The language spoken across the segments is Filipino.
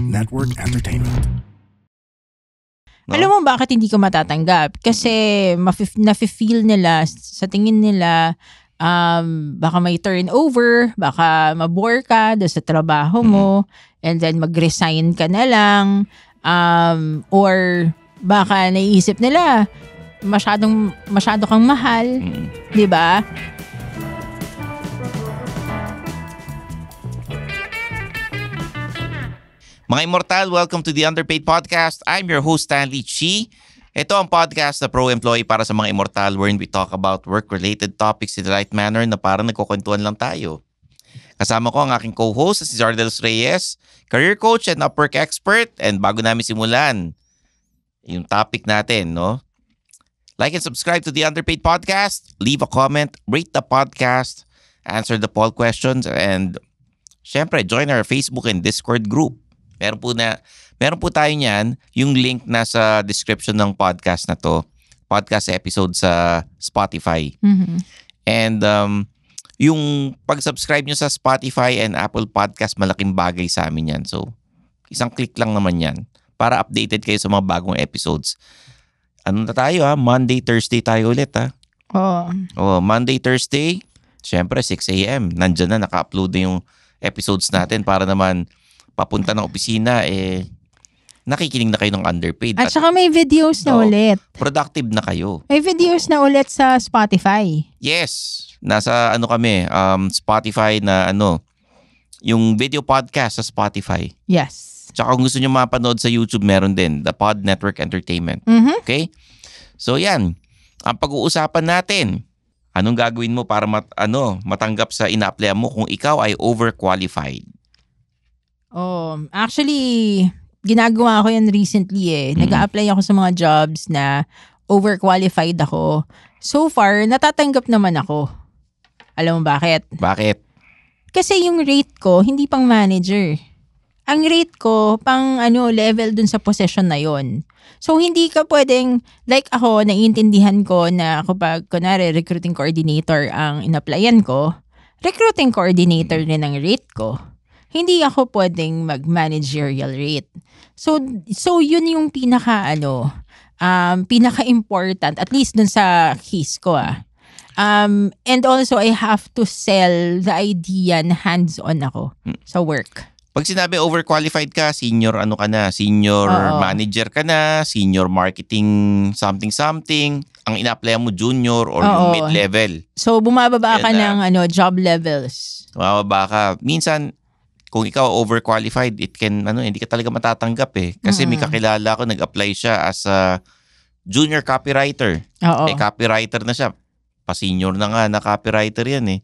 Network Entertainment. No? Alam mo bakit hindi ko matatanggap? Kasi maf- nafe-feel nila, sa tingin nila, um, baka may turnover, baka mabore ka sa trabaho mo, mm-hmm. and then mag-resign ka na lang, um, or baka naiisip nila, masyadong masyado kang mahal, mm-hmm. 'di ba? Mga Immortal, welcome to the Underpaid Podcast. I'm your host, Stanley Chi. Ito ang podcast na pro-employee para sa mga Immortal wherein we talk about work-related topics in the right manner na parang nagkukwentuhan lang tayo. Kasama ko ang aking co-host si Zardelos Reyes, career coach and Upwork expert. And bago namin simulan yung topic natin, no? Like and subscribe to the Underpaid Podcast. Leave a comment, rate the podcast, answer the poll questions, and syempre, join our Facebook and Discord group. Meron po na meron po tayo niyan, yung link nasa description ng podcast na to. Podcast episode sa Spotify. Mm-hmm. And um, yung pag-subscribe nyo sa Spotify and Apple Podcast, malaking bagay sa amin yan. So, isang click lang naman yan para updated kayo sa mga bagong episodes. Ano na tayo ha? Ah? Monday, Thursday tayo ulit ha? Ah. Oo. Oh. oh Monday, Thursday, syempre 6 a.m. Nandyan na, naka-upload na yung episodes natin para naman papunta ng opisina, eh, nakikinig na kayo ng underpaid. At, at saka may videos na ulit. Productive na kayo. May videos oh. na ulit sa Spotify. Yes. Nasa ano kami, um, Spotify na ano, yung video podcast sa Spotify. Yes. Tsaka kung gusto nyo mapanood sa YouTube, meron din. The Pod Network Entertainment. Mm-hmm. Okay? So yan. Ang pag-uusapan natin, anong gagawin mo para mat, ano, matanggap sa ina mo kung ikaw ay overqualified? Oh, actually, ginagawa ko yan recently eh. Mm. Nag-a-apply ako sa mga jobs na overqualified ako. So far, natatanggap naman ako. Alam mo bakit? Bakit? Kasi yung rate ko, hindi pang manager. Ang rate ko, pang ano, level dun sa position na yon. So, hindi ka pwedeng, like ako, naiintindihan ko na kapag, kunwari, recruiting coordinator ang in-applyan ko, recruiting coordinator rin mm-hmm. ang rate ko hindi ako pwedeng mag-managerial rate. So, so yun yung pinaka, ano, um, pinaka-important, at least dun sa case ko, ah. Um, and also, I have to sell the idea na hands-on ako hmm. sa work. Pag sinabi overqualified ka, senior ano ka na, senior Oo. manager ka na, senior marketing something-something, ang ina-apply mo junior or Oo. mid-level. So, bumababa Yan ka na. ng ano, job levels. Bumababa ka. Minsan, kung ikaw overqualified, it can ano, hindi ka talaga matatanggap eh. Kasi mm. may kakilala ako nag-apply siya as a junior copywriter. Oo. Eh copywriter na siya. Pa-senior na nga na copywriter 'yan eh.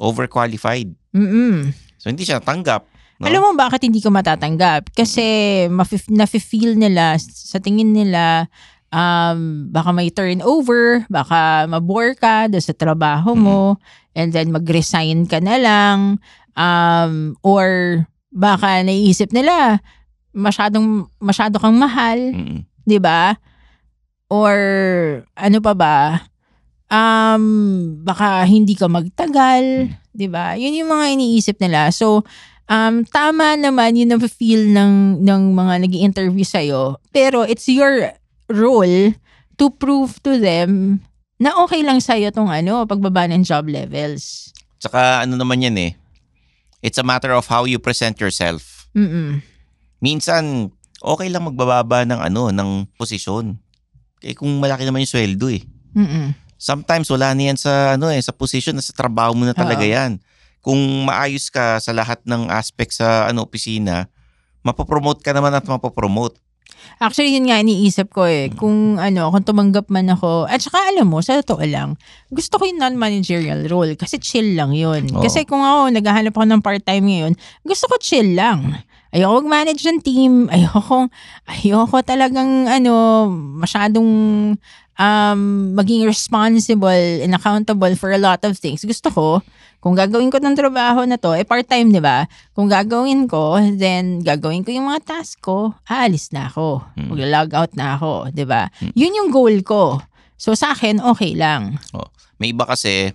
Overqualified. Mm. So hindi siya natanggap. No? Alam mo bakit hindi ko matatanggap? Kasi mafe- nafe-feel nila sa tingin nila um, baka may turnover, baka mabore ka sa trabaho mo, mm. and then mag-resign ka na lang, Um, or baka naiisip nila, masyadong, masyado kang mahal, mm-hmm. di ba? Or ano pa ba? Um, baka hindi ka magtagal, mm-hmm. di ba? Yun yung mga iniisip nila. So, um, tama naman yun ang feel ng, ng mga nag interview sa'yo. Pero it's your role to prove to them na okay lang sa'yo tong ano, pagbaba ng job levels. Tsaka ano naman yan eh, It's a matter of how you present yourself. Mm-mm. Minsan, okay lang magbababa ng ano, ng posisyon. Eh kung malaki naman yung sweldo eh. Mm-mm. Sometimes wala na yan sa ano eh, sa position na sa trabaho mo na talaga Uh-oh. yan. Kung maayos ka sa lahat ng aspect sa ano opisina, mapopromote ka naman at mapopromote. Actually, yun nga iniisip ko eh. Kung ano, kung tumanggap man ako. At saka alam mo, sa totoo lang, gusto ko yung non-managerial role kasi chill lang yun. Oo. Kasi kung ako, naghahanap ako ng part-time ngayon, gusto ko chill lang. Ayoko mag-manage ng team. Ayoko, ayoko talagang ano, masyadong um, maging responsible and accountable for a lot of things. Gusto ko, kung gagawin ko ng trabaho na to, eh part-time, di ba? Kung gagawin ko, then gagawin ko yung mga task ko, aalis na ako. Mm. Mag-log out na ako, di ba? Mm. Yun yung goal ko. So sa akin, okay lang. Oh. May iba kasi,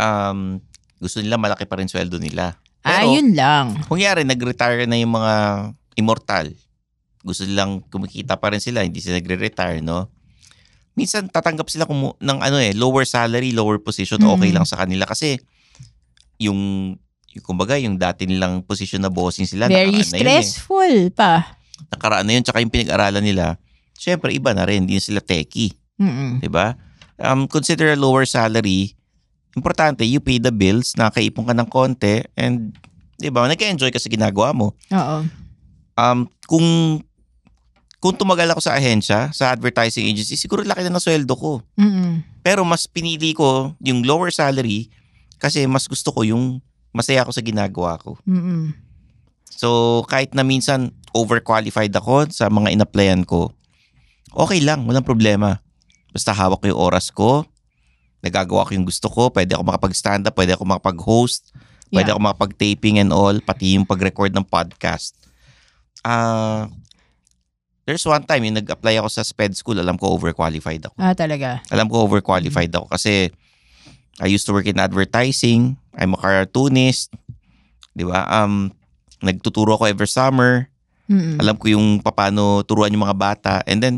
um, gusto nila malaki pa rin sweldo nila. Ayun ah, yun lang. Kunyari, nag-retire na yung mga immortal. Gusto nilang kumikita pa rin sila, hindi sila nagre-retire, no? minsan tatanggap sila kumu- ng ano eh, lower salary, lower position, mm-hmm. okay mm. lang sa kanila kasi yung, yung kumbaga yung dati nilang position na bossing sila very stressful na yun, eh. pa. Nakaraan na yun tsaka yung pinag-aralan nila, syempre iba na rin, hindi sila techie. Mm-hmm. 'Di ba? Um consider a lower salary. Importante you pay the bills, nakaipon ka ng konti and 'di ba? Nag-enjoy ka sa ginagawa mo. Oo. Um kung kung tumagal ako sa ahensya, sa advertising agency, siguro laki na ng sweldo ko. Mm-hmm. Pero mas pinili ko yung lower salary kasi mas gusto ko yung masaya ako sa ginagawa ko. Mm-hmm. So, kahit na minsan overqualified ako sa mga inapplyan ko, okay lang, walang problema. Basta hawak ko yung oras ko, nagagawa ko yung gusto ko, pwede ako makapag-stand up, pwede ako makapag-host, pwede yeah. ako makapag-taping and all, pati yung pag-record ng podcast. Ah, uh, There's one time, yung nag-apply ako sa sped school, alam ko overqualified ako. Ah, talaga? Alam ko overqualified mm-hmm. ako kasi I used to work in advertising. I'm a cartoonist. Di ba? Um, nagtuturo ako every summer. Mm-hmm. Alam ko yung paano turuan yung mga bata. And then,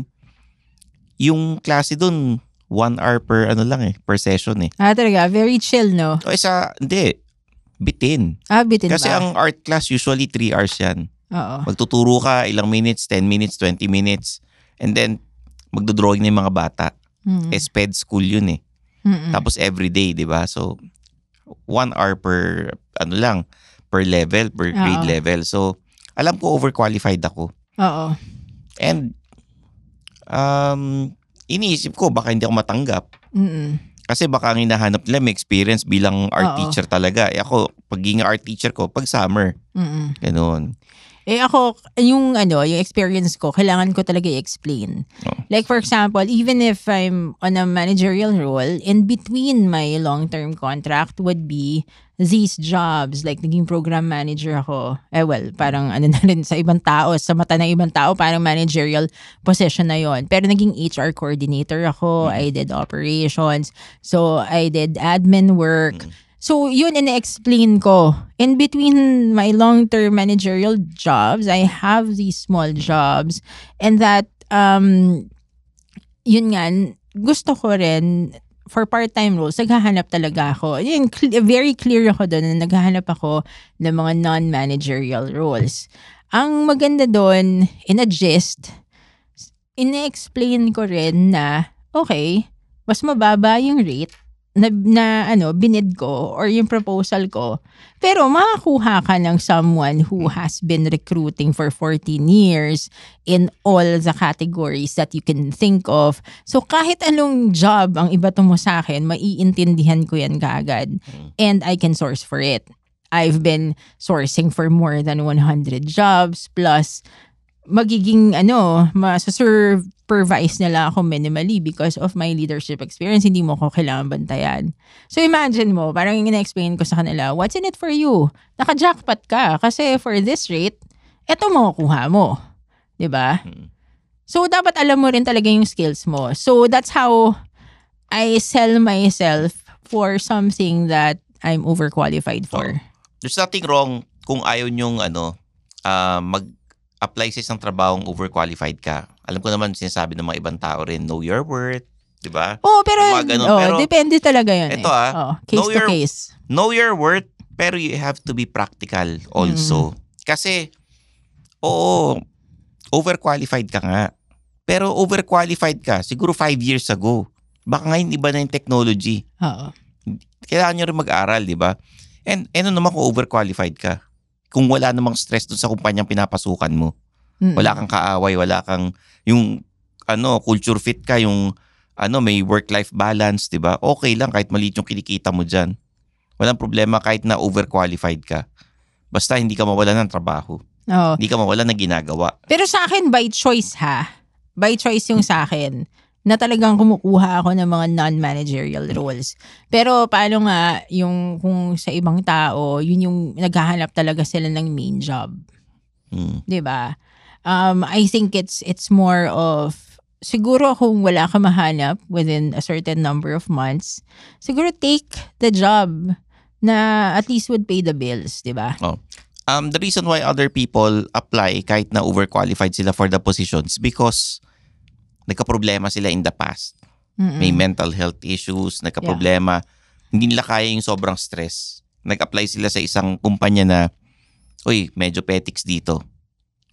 yung klase dun, one hour per ano lang eh, per session eh. Ah, talaga? Very chill, no? O isa, hindi. Bitin. Ah, bitin Kasi ba? ang art class, usually three hours yan. Oo. Magtuturo ka ilang minutes, 10 minutes, 20 minutes. And then, magdodrawing na yung mga bata. Mm-hmm. SPED school yun eh. Mm-hmm. Tapos everyday, di ba? So, one hour per, ano lang, per level, per grade level. So, alam ko overqualified ako. Oo. And, um, iniisip ko, baka hindi ako matanggap. Mm-hmm. Kasi baka ang hinahanap nila may experience bilang art Oo. teacher talaga. Eh ako, pagiging art teacher ko, pag summer. Mm-mm. Ganun. Eh ako, yung ano, yung experience ko, kailangan ko talaga i-explain. Oh. Like for example, even if I'm on a managerial role, in between my long-term contract would be these jobs. Like naging program manager ako. Eh well, parang ano na rin sa ibang tao, sa mata ng ibang tao, parang managerial position na yon. Pero naging HR coordinator ako. Mm. I did operations. So I did admin work. Mm So, yun, in-explain ko. In between my long-term managerial jobs, I have these small jobs. And that, um, yun nga, gusto ko rin for part-time roles, naghahanap talaga ako. Yun, cl- very clear ako doon na naghahanap ako ng mga non-managerial roles. Ang maganda doon, in a gist, in-explain ko rin na, okay, mas mababa yung rate na, na ano, binid ko or yung proposal ko. Pero makakuha ka ng someone who has been recruiting for 14 years in all the categories that you can think of. So kahit anong job ang iba mo sa akin, maiintindihan ko yan kaagad. Hmm. And I can source for it. I've been sourcing for more than 100 jobs plus magiging ano, masusurvise nila ako minimally because of my leadership experience, hindi mo ko kailangan bantayan. So imagine mo, parang ina-explain ko sa kanila, what's in it for you? Naka-jackpot ka kasi for this rate, eto mo makukuha mo. 'Di ba? Hmm. So dapat alam mo rin talaga yung skills mo. So that's how I sell myself for something that I'm overqualified for. So, oh. there's nothing wrong kung ayaw yung ano, uh, mag apply sa isang trabahong overqualified ka. Alam ko naman sinasabi ng mga ibang tao rin, know your worth, 'di ba? oh, pero, ganun, oh, pero depende talaga 'yan. Ito eh. ah, oh, case know to your, case. Know your worth, pero you have to be practical also. Mm. Kasi oo, overqualified ka nga. Pero overqualified ka siguro five years ago. Baka ngayon iba na yung technology. Oo. Kailangan nyo rin mag-aral, di ba? And eh, ano naman kung overqualified ka? kung wala namang stress doon sa kumpanyang pinapasukan mo. Mm-hmm. Wala kang kaaway, wala kang yung ano, culture fit ka, yung ano, may work-life balance, 'di ba? Okay lang kahit maliit yung kinikita mo diyan. Walang problema kahit na overqualified ka. Basta hindi ka mawala ng trabaho. Oo. Hindi ka mawala ng ginagawa. Pero sa akin by choice ha. By choice yung sa akin na talagang kumukuha ako ng mga non-managerial roles. Pero paano nga yung kung sa ibang tao, yun yung naghahanap talaga sila ng main job. Mm. 'Di ba? Um I think it's it's more of siguro kung wala ka mahanap within a certain number of months, siguro take the job na at least would pay the bills, 'di ba? Oh. Um the reason why other people apply kahit na overqualified sila for the positions because nagka-problema sila in the past. Mm-mm. May mental health issues, nagkaproblema. Yeah. Hindi nila kaya yung sobrang stress. Nag-apply sila sa isang kumpanya na, uy, medyo petics dito.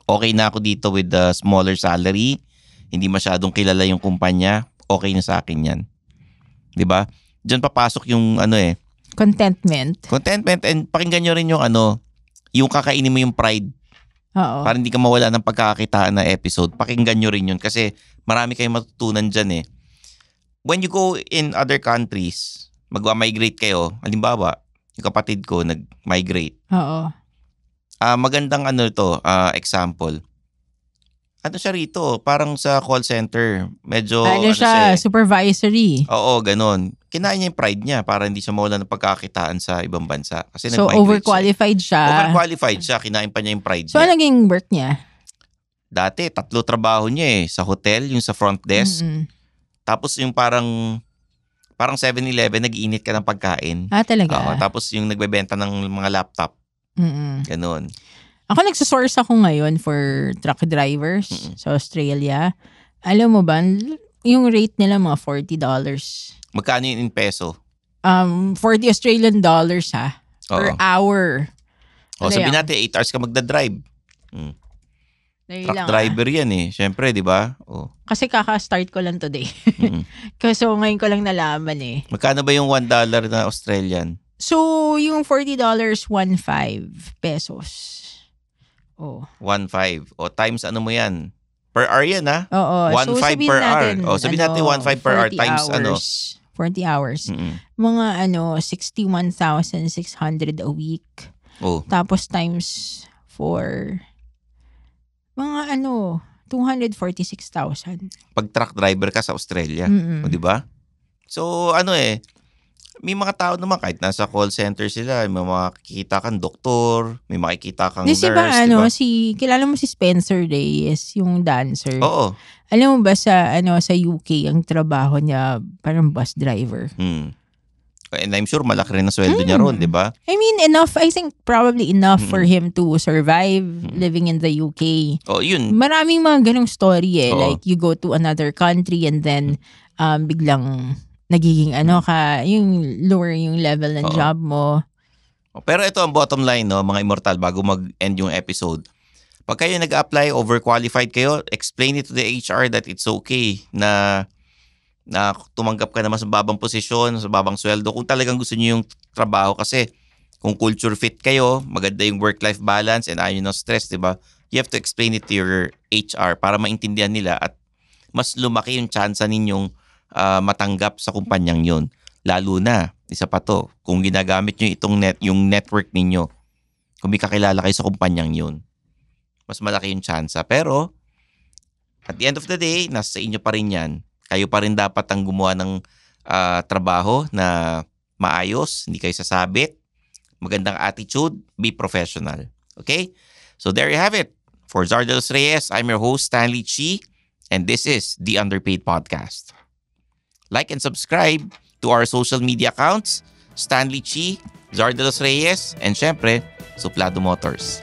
Okay na ako dito with the smaller salary. Hindi masyadong kilala yung kumpanya. Okay na sa akin yan. ba? Diba? Diyan papasok yung ano eh. Contentment. Contentment and pakinggan nyo rin yung ano, yung kakainin mo yung pride Oo. Para hindi ka mawala ng pagkakakitaan na episode, pakinggan nyo rin yun kasi marami kayong matutunan dyan eh. When you go in other countries, magwa-migrate kayo, halimbawa, yung kapatid ko nag-migrate. Oo. Uh, magandang ano to, uh, example ano siya rito, parang sa call center. Medyo, ano, ano siya, siya eh. supervisory. Oo, ganun. Kinain niya yung pride niya para hindi siya mawala ng pagkakitaan sa ibang bansa. Kasi so, overqualified siya. siya. Overqualified siya. Kinain pa niya yung pride so, niya. So, ano naging work niya? Dati, tatlo trabaho niya eh. Sa hotel, yung sa front desk. Mm-hmm. Tapos yung parang parang 7-Eleven, nag-iinit ka ng pagkain. Ah, talaga? Oo, tapos yung nagbebenta ng mga laptop. Mm-hmm. Ganun. Ako nagsasource ako ngayon for truck drivers mm-hmm. sa Australia. Alam mo ba, yung rate nila mga $40. Magkano yun in peso? Um, 40 Australian dollars ha. Oo. Per hour. O, ano sabihin yan? natin, 8 hours ka magdadrive. Mm. Dali Truck lang, driver ah. yan eh. Siyempre, di ba? Oh. Kasi kaka-start ko lang today. mm-hmm. Kaso ngayon ko lang nalaman eh. Magkano ba yung $1 na Australian? So, yung $40, 1.5 pesos. Oh. 1.5. O times ano mo yan? Per hour yan ha? Ah. Oo. 1.5 so, per natin, hour. O sabihin ano, natin 1.5 per hour times hours. ano? 40 hours. Mm-mm. Mga ano, 61,600 a week. Oh. Tapos times 4, mga ano, 246,000. Pag truck driver ka sa Australia, mm-hmm. o di ba? So ano eh, may mga tao naman kahit nasa call center sila, may makikita kang doktor, may makikita kang Di, nurse. Diba, ano, si, kilala mo si Spencer Reyes, yung dancer. Oo. Alam mo ba sa, ano, sa UK, ang trabaho niya parang bus driver. Hmm. And I'm sure malaki rin ang sweldo mm. niya hmm. roon, di ba? I mean, enough. I think probably enough mm. for him to survive mm. living in the UK. Oh, yun. Maraming mga ganong story eh. Oh. Like, you go to another country and then um, biglang nagiging ano mm. ka, yung lower yung level ng Oo. job mo. Oh, pero ito ang bottom line, no, mga immortal, bago mag-end yung episode. Pag kayo nag-apply, overqualified kayo, explain it to the HR that it's okay na na tumanggap ka naman sa babang posisyon, sa babang sweldo, kung talagang gusto niyo yung trabaho kasi kung culture fit kayo, maganda yung work-life balance and ayaw ng stress, di ba? You have to explain it to your HR para maintindihan nila at mas lumaki yung chance ninyong uh, matanggap sa kumpanyang yon. Lalo na, isa pa to, kung ginagamit nyo itong net, yung network ninyo, kung may kakilala kayo sa kumpanyang yon, mas malaki yung tsansa. Pero, at the end of the day, nasa inyo pa rin yan. Kayo pa rin dapat ang gumawa ng uh, trabaho na maayos, hindi kayo sasabit, magandang attitude, be professional. Okay? So there you have it. For Zardelos Reyes, I'm your host, Stanley Chi, and this is The Underpaid Podcast. Like and subscribe to our social media accounts, Stanley Chi, Zardalos Reyes, and syempre, Suplado Motors.